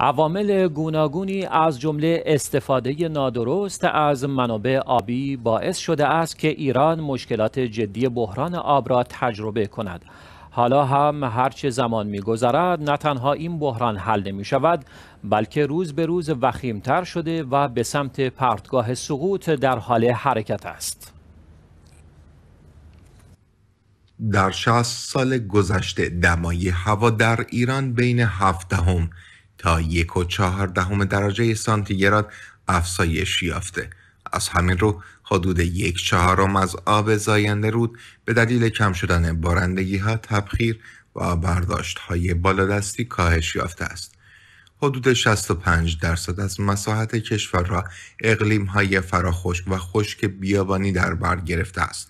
عوامل گوناگونی از جمله استفاده نادرست از منابع آبی باعث شده است که ایران مشکلات جدی بحران آب را تجربه کند. حالا هم هرچه زمان میگذرد نه تنها این بحران حل نمی شود بلکه روز به روز وخیمتر شده و به سمت پرتگاه سقوط در حال حرکت است. در 60 سال گذشته دمای هوا در ایران بین 7 هم تا یک و چهار دهم درجه سانتیگراد افزایش یافته از همین رو حدود یک چهارم از آب زاینده رود به دلیل کم شدن بارندگی ها تبخیر و برداشت های بالادستی کاهش یافته است. حدود 65 درصد از مساحت کشور را اقلیم های فراخشک و خشک بیابانی در بر گرفته است.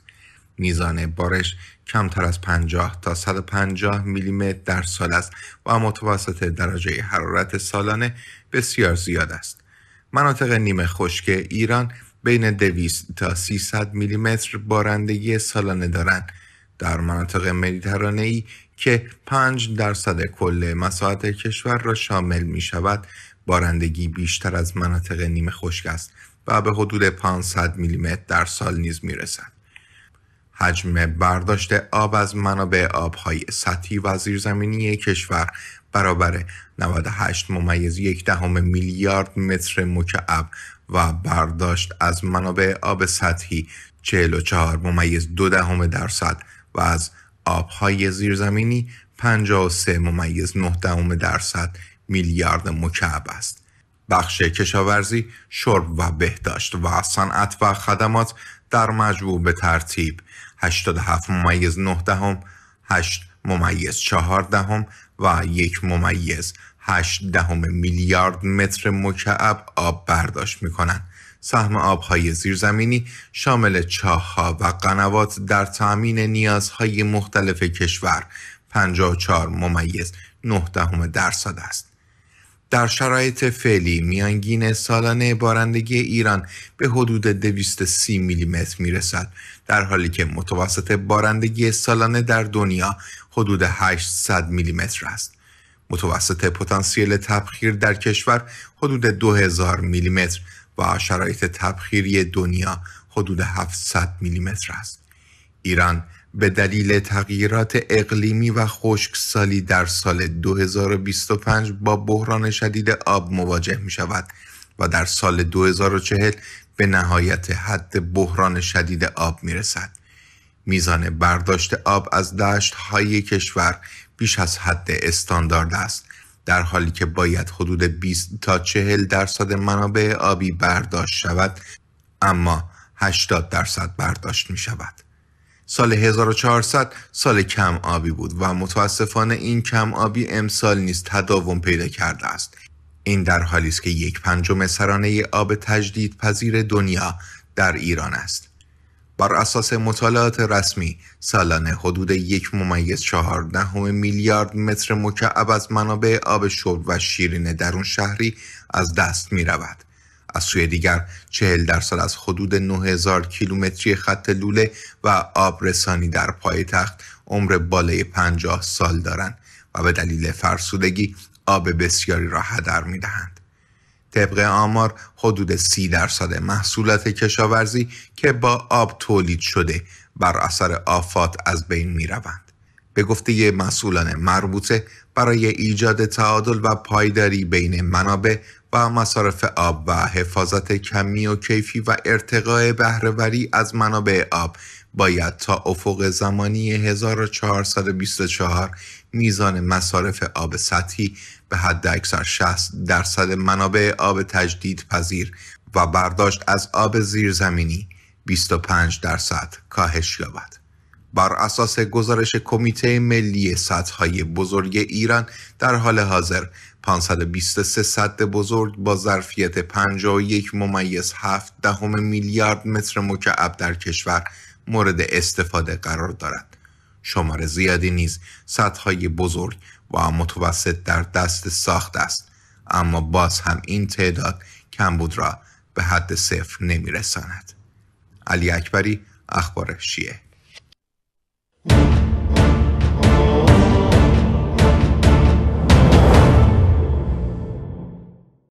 میزان بارش کمتر از 50 تا 150 میلیمتر در سال است و متوسط درجه حرارت سالانه بسیار زیاد است. مناطق نیمه خشک ایران بین 200 تا 300 میلیمتر بارندگی سالانه دارند. در مناطق مدیترانه ای که 5 درصد کل مساحت کشور را شامل می شود بارندگی بیشتر از مناطق نیمه خشک است و به حدود 500 میلیمتر در سال نیز می رسد. حجم برداشت آب از منابع آبهای سطحی و زیرزمینی کشور برابر 98 ممیز یک دهم میلیارد متر مکعب و برداشت از منابع آب سطحی 44 ممیز دو دهم درصد و از آبهای زیرزمینی 53 ممیز 9 دهم درصد میلیارد مکعب است. بخش کشاورزی، شرب و بهداشت و صنعت و خدمات در مجموع به ترتیب 87 ممیز 9 دهم 8 ممیز 4 دهم و یک ممیز 8 دهم میلیارد متر مکعب آب برداشت می کنند. سهم آبهای زیرزمینی شامل چاهها و قنوات در تأمین نیازهای مختلف کشور 54 ممیز 9 دهم درصد است. در شرایط فعلی میانگین سالانه بارندگی ایران به حدود 230 میلیمتر میرسد در حالی که متوسط بارندگی سالانه در دنیا حدود 800 میلیمتر است متوسط پتانسیل تبخیر در کشور حدود 2000 میلیمتر و شرایط تبخیری دنیا حدود 700 میلیمتر است ایران به دلیل تغییرات اقلیمی و خشکسالی در سال 2025 با بحران شدید آب مواجه می شود و در سال 2040 به نهایت حد بحران شدید آب می رسد. میزان برداشت آب از دشت های کشور بیش از حد استاندارد است در حالی که باید حدود 20 تا 40 درصد منابع آبی برداشت شود اما 80 درصد برداشت می شود. سال 1400 سال کم آبی بود و متاسفانه این کم آبی امسال نیز تداوم پیدا کرده است این در حالی است که یک پنجم سرانه آب تجدید پذیر دنیا در ایران است بر اساس مطالعات رسمی سالانه حدود یک ممیز چهارده میلیارد متر مکعب از منابع آب شرب و شیرین درون شهری از دست می رود. از سوی دیگر چهل درصد از حدود 9000 کیلومتری خط لوله و آبرسانی در پایتخت عمر بالای 50 سال دارند و به دلیل فرسودگی آب بسیاری را هدر می دهند. طبق آمار حدود سی درصد محصولات کشاورزی که با آب تولید شده بر اثر آفات از بین می روند. به گفته مسئولان مربوطه برای ایجاد تعادل و پایداری بین منابع و مصارف آب و حفاظت کمی و کیفی و ارتقاء بهرهوری از منابع آب باید تا افق زمانی 1424 میزان مصارف آب سطحی به حد اکثر 60 درصد منابع آب تجدید پذیر و برداشت از آب زیرزمینی 25 درصد کاهش یابد. بر اساس گزارش کمیته ملی های بزرگ ایران در حال حاضر 523 سد بزرگ با ظرفیت 51 ممیز 7 دهم میلیارد متر مکعب در کشور مورد استفاده قرار دارد. شمار زیادی نیز های بزرگ و متوسط در دست ساخت است اما باز هم این تعداد کمبود را به حد صفر نمی رساند. علی اکبری اخبار شیعه